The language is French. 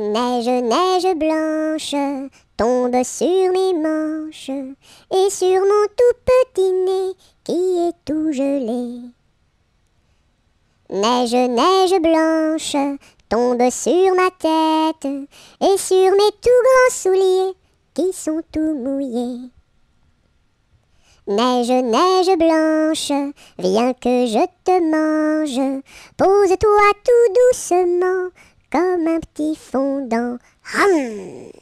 Neige, neige blanche, tombe sur mes manches et sur mon tout petit nez qui est tout gelé. Neige, neige blanche, tombe sur ma tête et sur mes tout grands souliers qui sont tout mouillés. Neige, neige blanche, viens que je te mange, pose-toi tout doucement petit fondant. Hum